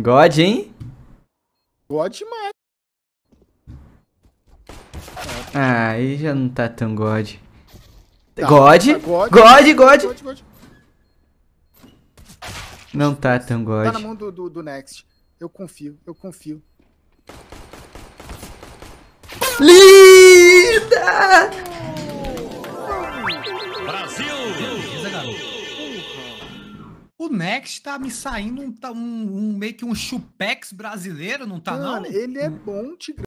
God, hein? God demais. Ah, aí já não tá tão God. Tá, God? Tá God, God, God, God, God. Não tá tão tá God. Tá na mão do, do, do Next. Eu confio, eu confio. Lee! o Next tá me saindo um, tá um, um meio que um chupex brasileiro, não tá, Cara, não? Ele é hum. bom, Tigrão.